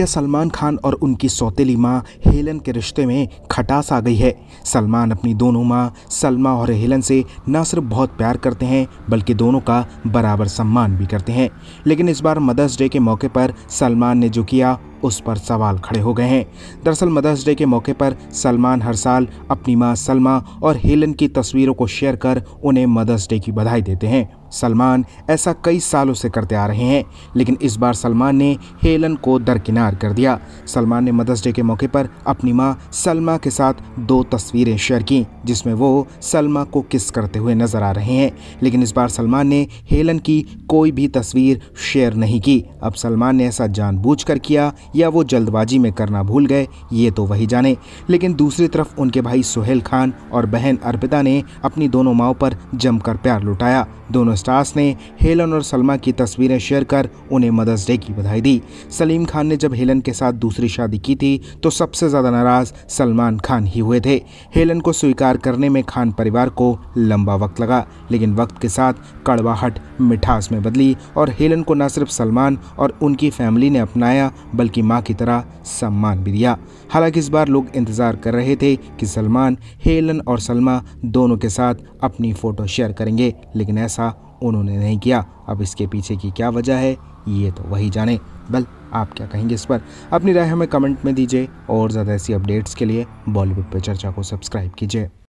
क्या सलमान खान और उनकी सौतेली माँ हेलन के रिश्ते में खटास आ गई है सलमान अपनी दोनों माँ सलमा और हेलन से न सिर्फ बहुत प्यार करते हैं बल्कि दोनों का बराबर सम्मान भी करते हैं लेकिन इस बार मदर्स डे के मौके पर सलमान ने जो किया उस पर सवाल खड़े हो गए हैं दरअसल मदर्स डे के मौके पर सलमान हर साल अपनी माँ सलमा और हेलन की तस्वीरों को शेयर कर उन्हें मदर्स डे की बधाई देते हैं सलमान ऐसा कई सालों से करते आ रहे हैं लेकिन इस बार सलमान ने हेलन को दरकिनार कर दिया सलमान ने मदर्स डे के मौके पर अपनी माँ सलमा के साथ दो तस्वीरें शेयर की जिसमें वो सलमा को किस करते हुए नजर आ रहे हैं लेकिन इस बार सलमान ने हेलन की कोई भी तस्वीर शेयर नहीं की अब सलमान ने ऐसा जानबूझकर किया या वो जल्दबाजी में करना भूल गए ये तो वही जाने लेकिन दूसरी तरफ उनके भाई सुहेल खान और बहन अर्पिता ने अपनी दोनों माओ पर जमकर प्यार लुटाया दोनों स्टार्स ने हेलन और सलमा की तस्वीरें शेयर कर उन्हें मदर्स डे की बधाई दी सलीम खान ने जब हेलन के साथ दूसरी शादी की थी तो सबसे ज़्यादा नाराज़ सलमान खान ही हुए थे हेलन को स्वीकार करने में खान परिवार को लंबा वक्त लगा लेकिन वक्त के साथ कड़वाहट मिठास में बदली और हेलन को न सिर्फ सलमान और उनकी फैमिली ने अपनाया बल्कि माँ की तरह सम्मान भी दिया हालांकि इस बार लोग इंतज़ार कर रहे थे कि सलमान हेलन और सलमा दोनों के साथ अपनी फ़ोटो शेयर करेंगे लेकिन ऐसा उन्होंने नहीं किया अब इसके पीछे की क्या वजह है ये तो वही जाने बल आप क्या कहेंगे इस पर अपनी राय हमें कमेंट में दीजिए और ज़्यादा ऐसी अपडेट्स के लिए बॉलीवुड पर चर्चा को सब्सक्राइब कीजिए